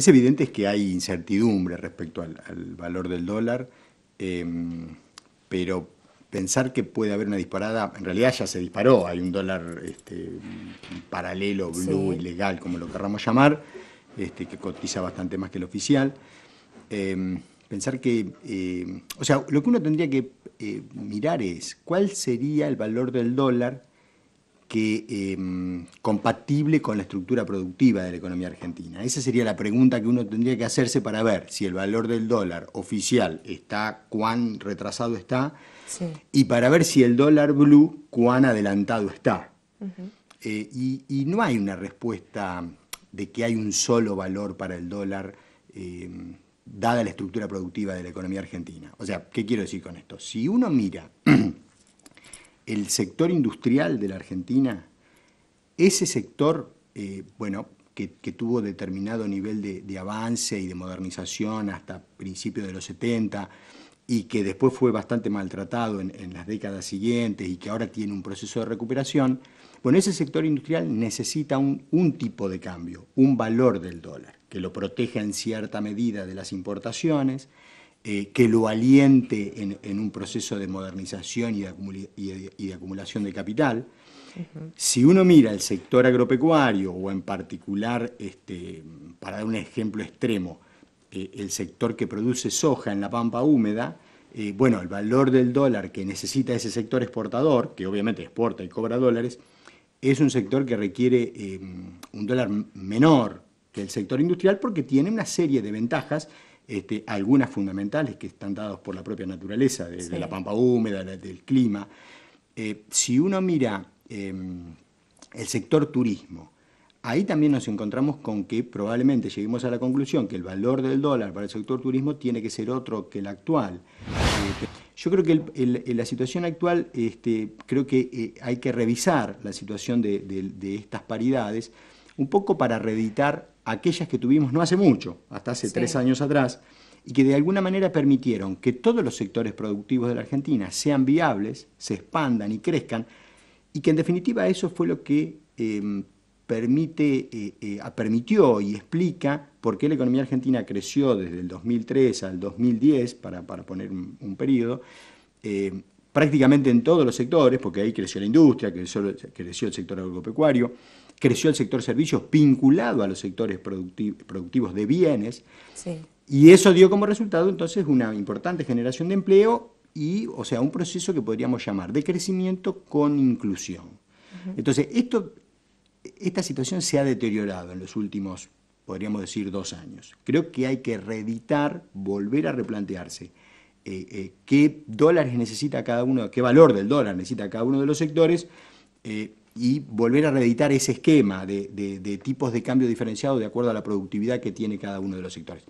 Es evidente que hay incertidumbre respecto al, valor del dólar, em, pero pensar que puede haber una disparada, en realidad ya se disparó, hay un dólar este, paralelo, blue, ilegal, como lo querramos llamar, este, que cotiza bastante más que el oficial. Em, pensar que, em, o sea, lo que uno tendría que eh, mirar es cuál sería el valor del dólar que, em, compatible con la estructura productiva de la economía argentina? Esa sería la pregunta que uno tendría que hacerse para ver si el valor del dólar oficial está, cuán retrasado está, y para ver si el dólar blue, cuán adelantado está. Eh, y, no hay una respuesta de que hay un solo valor para el dólar. Em, dada la estructura productiva de la economía argentina. O sea, ¿qué quiero decir con esto? Si uno mira el sector industrial de la Argentina, ese sector, eh, bueno, que, tuvo determinado nivel de, avance y de modernización hasta principios de los 70 y que después fue bastante maltratado en, las décadas siguientes y que ahora tiene un proceso de recuperación, ese sector industrial necesita un tipo de cambio, un valor del dólar, que lo proteja en cierta medida de las importaciones, eh, que lo aliente en, un proceso de modernización y de, acumulación de capital. Si uno mira el sector agropecuario, o en particular, este, para dar un ejemplo extremo, eh, el sector que produce soja en la pampa húmeda, eh, bueno, el valor del dólar que necesita ese sector exportador, que obviamente exporta y cobra dólares, es un sector que requiere un dólar menor que el sector industrial porque tiene una serie de ventajas este, algunas fundamentales que están dadas por la propia naturaleza, de, la pampa húmeda, del clima. Eh, si uno mira em, el sector turismo, ahí también nos encontramos con que probablemente lleguemos a la conclusión que el valor del dólar para el sector turismo tiene que ser otro que el actual. Eh, yo creo que en la situación actual, este, creo que eh, hay que revisar la situación de estas paridades un poco para reeditar aquellas que tuvimos no hace mucho, hasta hace tres años atrás, y que de alguna manera permitieron que todos los sectores productivos de la Argentina sean viables, se expandan y crezcan, y que en definitiva eso fue lo que em, permite, eh, eh, permitió y explica por qué la economía argentina creció desde el 2003 al 2010, para, poner un, periodo, em, prácticamente en todos los sectores, porque ahí creció la industria, creció el sector agropecuario, creció el sector servicios vinculado a los sectores productivos de bienes, y eso dio como resultado entonces una importante generación de empleo y, o sea, un proceso que podríamos llamar de crecimiento con inclusión. Entonces, esto, esta situación se ha deteriorado en los últimos, podríamos decir, dos años. Creo que hay que reeditar, volver a replantearse. Eh, eh, qué dólares necesita cada uno, qué valor del dólar necesita cada uno de los sectores, eh, y volver a reeditar ese esquema de, tipos de cambio diferenciado de acuerdo a la productividad que tiene cada uno de los sectores.